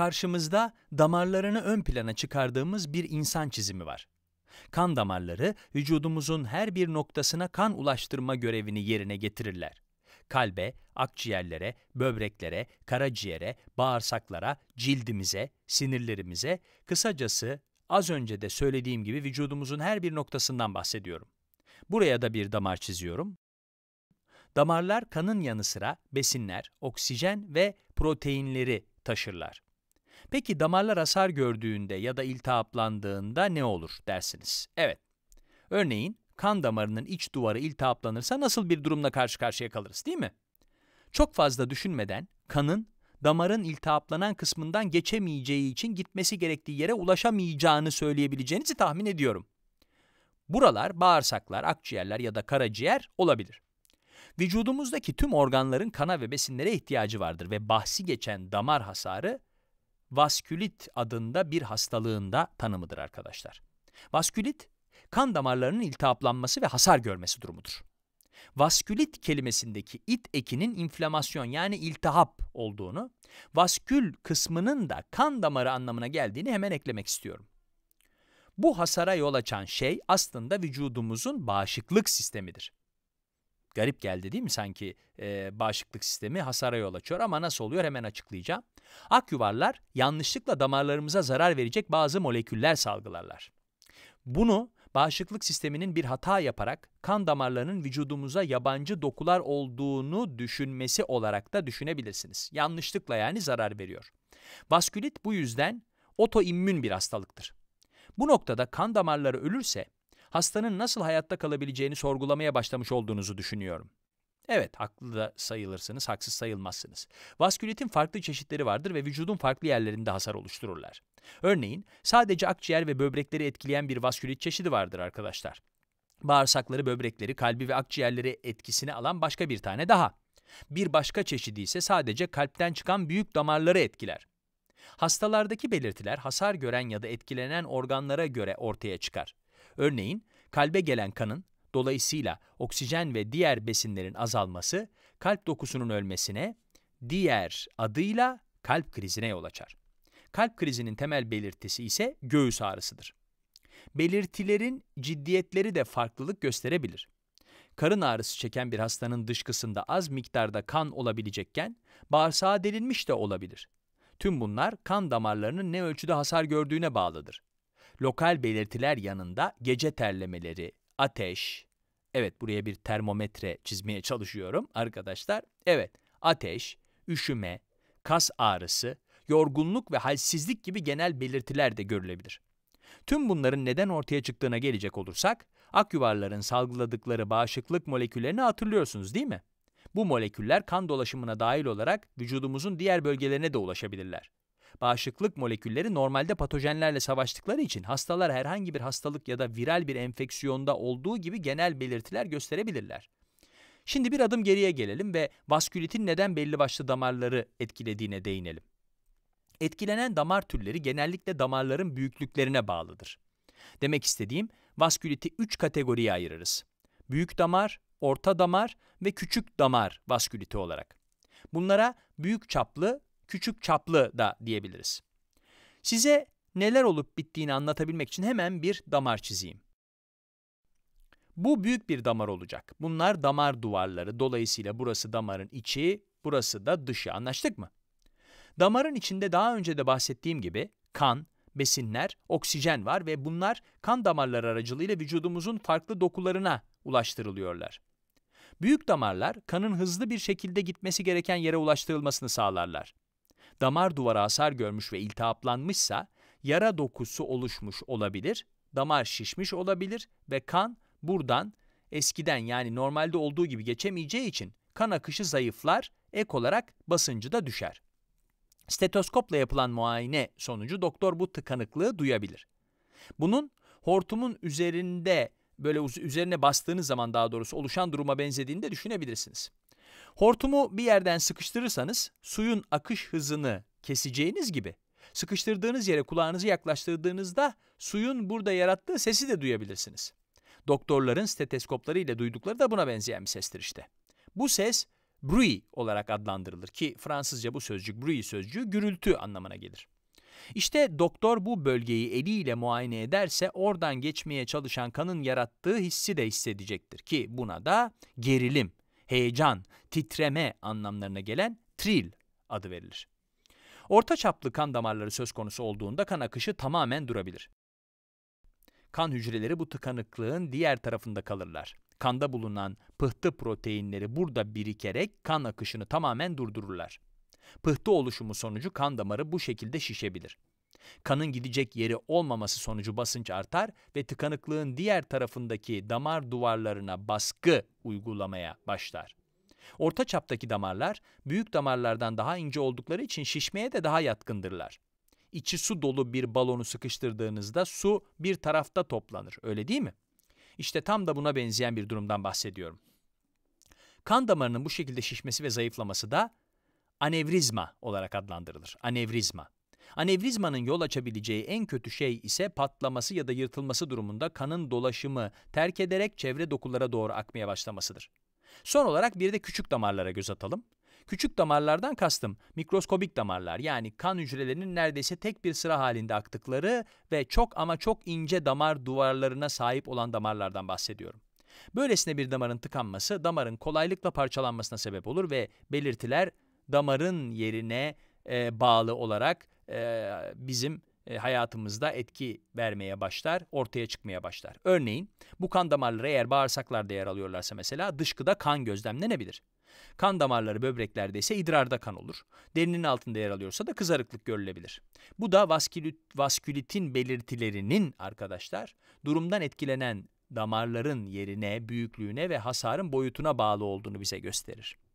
Karşımızda damarlarını ön plana çıkardığımız bir insan çizimi var. Kan damarları vücudumuzun her bir noktasına kan ulaştırma görevini yerine getirirler. Kalbe, akciğerlere, böbreklere, karaciğere, bağırsaklara, cildimize, sinirlerimize, kısacası az önce de söylediğim gibi vücudumuzun her bir noktasından bahsediyorum. Buraya da bir damar çiziyorum. Damarlar kanın yanı sıra besinler, oksijen ve proteinleri taşırlar. Peki damarlar hasar gördüğünde ya da iltihaplandığında ne olur dersiniz? Evet. Örneğin kan damarının iç duvarı iltihaplanırsa nasıl bir durumla karşı karşıya kalırız değil mi? Çok fazla düşünmeden kanın damarın iltihaplanan kısmından geçemeyeceği için gitmesi gerektiği yere ulaşamayacağını söyleyebileceğinizi tahmin ediyorum. Buralar bağırsaklar, akciğerler ya da karaciğer olabilir. Vücudumuzdaki tüm organların kana ve besinlere ihtiyacı vardır ve bahsi geçen damar hasarı vaskülit adında bir hastalığında tanımıdır arkadaşlar. Vaskülit, kan damarlarının iltihaplanması ve hasar görmesi durumudur. Vaskülit kelimesindeki it ekinin inflamasyon yani iltihap olduğunu, vaskül kısmının da kan damarı anlamına geldiğini hemen eklemek istiyorum. Bu hasara yol açan şey aslında vücudumuzun bağışıklık sistemidir garip geldi değil mi sanki e, bağışıklık sistemi hasara yol açıyor ama nasıl oluyor hemen açıklayacağım. Ak yuvarlar yanlışlıkla damarlarımıza zarar verecek bazı moleküller salgılarlar. Bunu bağışıklık sisteminin bir hata yaparak kan damarlarının vücudumuza yabancı dokular olduğunu düşünmesi olarak da düşünebilirsiniz. Yanlışlıkla yani zarar veriyor. Vaskülit bu yüzden otoimmün bir hastalıktır. Bu noktada kan damarları ölürse hastanın nasıl hayatta kalabileceğini sorgulamaya başlamış olduğunuzu düşünüyorum. Evet, haklı da sayılırsınız, haksız sayılmazsınız. Vaskülitin farklı çeşitleri vardır ve vücudun farklı yerlerinde hasar oluştururlar. Örneğin, sadece akciğer ve böbrekleri etkileyen bir vaskülit çeşidi vardır arkadaşlar. Bağırsakları, böbrekleri, kalbi ve akciğerleri etkisini alan başka bir tane daha. Bir başka çeşidi ise sadece kalpten çıkan büyük damarları etkiler. Hastalardaki belirtiler hasar gören ya da etkilenen organlara göre ortaya çıkar. Örneğin kalbe gelen kanın dolayısıyla oksijen ve diğer besinlerin azalması kalp dokusunun ölmesine, diğer adıyla kalp krizine yol açar. Kalp krizinin temel belirtisi ise göğüs ağrısıdır. Belirtilerin ciddiyetleri de farklılık gösterebilir. Karın ağrısı çeken bir hastanın dışkısında az miktarda kan olabilecekken bağırsağa delinmiş de olabilir. Tüm bunlar kan damarlarının ne ölçüde hasar gördüğüne bağlıdır. Lokal belirtiler yanında gece terlemeleri, ateş, evet buraya bir termometre çizmeye çalışıyorum arkadaşlar. Evet, ateş, üşüme, kas ağrısı, yorgunluk ve halsizlik gibi genel belirtiler de görülebilir. Tüm bunların neden ortaya çıktığına gelecek olursak, akyuvarların salgıladıkları bağışıklık moleküllerini hatırlıyorsunuz değil mi? Bu moleküller kan dolaşımına dahil olarak vücudumuzun diğer bölgelerine de ulaşabilirler. Bağışıklık molekülleri normalde patojenlerle savaştıkları için hastalar herhangi bir hastalık ya da viral bir enfeksiyonda olduğu gibi genel belirtiler gösterebilirler. Şimdi bir adım geriye gelelim ve vaskülitin neden belli başlı damarları etkilediğine değinelim. Etkilenen damar türleri genellikle damarların büyüklüklerine bağlıdır. Demek istediğim vasküliti 3 kategoriye ayırırız. Büyük damar, orta damar ve küçük damar vasküliti olarak. Bunlara büyük çaplı küçük çaplı da diyebiliriz. Size neler olup bittiğini anlatabilmek için hemen bir damar çizeyim. Bu büyük bir damar olacak. Bunlar damar duvarları. Dolayısıyla burası damarın içi, burası da dışı. Anlaştık mı? Damarın içinde daha önce de bahsettiğim gibi kan, besinler, oksijen var ve bunlar kan damarları aracılığıyla vücudumuzun farklı dokularına ulaştırılıyorlar. Büyük damarlar kanın hızlı bir şekilde gitmesi gereken yere ulaştırılmasını sağlarlar damar duvara hasar görmüş ve iltihaplanmışsa, yara dokusu oluşmuş olabilir, damar şişmiş olabilir ve kan buradan eskiden yani normalde olduğu gibi geçemeyeceği için kan akışı zayıflar, ek olarak basıncı da düşer. Stetoskopla yapılan muayene sonucu doktor bu tıkanıklığı duyabilir. Bunun hortumun üzerinde böyle üzerine bastığınız zaman daha doğrusu oluşan duruma benzediğini de düşünebilirsiniz. Hortumu bir yerden sıkıştırırsanız suyun akış hızını keseceğiniz gibi sıkıştırdığınız yere kulağınızı yaklaştırdığınızda suyun burada yarattığı sesi de duyabilirsiniz. Doktorların steteskopları ile duydukları da buna benzeyen bir sestir işte. Bu ses bruit olarak adlandırılır ki Fransızca bu sözcük bruit sözcüğü gürültü anlamına gelir. İşte doktor bu bölgeyi eliyle muayene ederse oradan geçmeye çalışan kanın yarattığı hissi de hissedecektir ki buna da gerilim heyecan, titreme anlamlarına gelen tril adı verilir. Orta çaplı kan damarları söz konusu olduğunda kan akışı tamamen durabilir. Kan hücreleri bu tıkanıklığın diğer tarafında kalırlar. Kanda bulunan pıhtı proteinleri burada birikerek kan akışını tamamen durdururlar. Pıhtı oluşumu sonucu kan damarı bu şekilde şişebilir. Kanın gidecek yeri olmaması sonucu basınç artar ve tıkanıklığın diğer tarafındaki damar duvarlarına baskı uygulamaya başlar. Orta çaptaki damarlar büyük damarlardan daha ince oldukları için şişmeye de daha yatkındırlar. İçi su dolu bir balonu sıkıştırdığınızda su bir tarafta toplanır, öyle değil mi? İşte tam da buna benzeyen bir durumdan bahsediyorum. Kan damarının bu şekilde şişmesi ve zayıflaması da anevrizma olarak adlandırılır. Anevrizma. Anevrizmanın yol açabileceği en kötü şey ise patlaması ya da yırtılması durumunda kanın dolaşımı terk ederek çevre dokulara doğru akmaya başlamasıdır. Son olarak bir de küçük damarlara göz atalım. Küçük damarlardan kastım mikroskobik damarlar yani kan hücrelerinin neredeyse tek bir sıra halinde aktıkları ve çok ama çok ince damar duvarlarına sahip olan damarlardan bahsediyorum. Böylesine bir damarın tıkanması damarın kolaylıkla parçalanmasına sebep olur ve belirtiler damarın yerine e, bağlı olarak bizim hayatımızda etki vermeye başlar, ortaya çıkmaya başlar. Örneğin bu kan damarları eğer bağırsaklarda yer alıyorlarsa mesela dışkıda kan gözlemlenebilir. Kan damarları böbreklerde ise idrarda kan olur. Derinin altında yer alıyorsa da kızarıklık görülebilir. Bu da vaskülit, vaskülitin belirtilerinin arkadaşlar durumdan etkilenen damarların yerine, büyüklüğüne ve hasarın boyutuna bağlı olduğunu bize gösterir.